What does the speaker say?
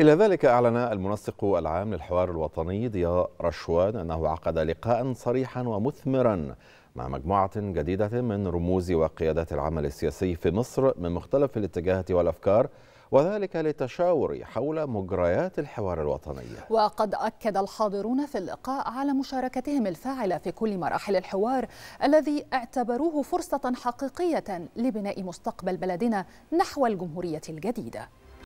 إلى ذلك أعلن المنسق العام للحوار الوطني ضياء رشوان أنه عقد لقاء صريحا ومثمرا مع مجموعة جديدة من رموز وقيادات العمل السياسي في مصر من مختلف الاتجاهات والأفكار وذلك للتشاور حول مجريات الحوار الوطني وقد أكد الحاضرون في اللقاء على مشاركتهم الفاعلة في كل مراحل الحوار الذي اعتبروه فرصة حقيقية لبناء مستقبل بلدنا نحو الجمهورية الجديدة